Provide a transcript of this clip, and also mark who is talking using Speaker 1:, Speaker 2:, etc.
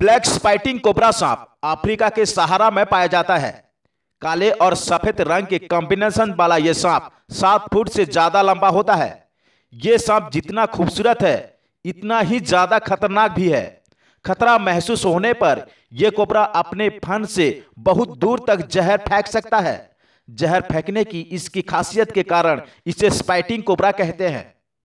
Speaker 1: black spitting cobra सांप Africa के Sahara में पाया जाता है काले और सफेद रंग के कॉम्बिनेशन वाला यह सांप सात फुट से ज्यादा लंबा होता है यह सांप जितना खूबसूरत है इतना ही ज्यादा खतरनाक भी है खतरा महसूस होने पर यह कोबरा अपने फन से बहुत दूर तक जहर फेंक सकता है जहर फेंकने की इसकी खासियत के कारण इसे स्पाइटिंग कोबरा कहते हैं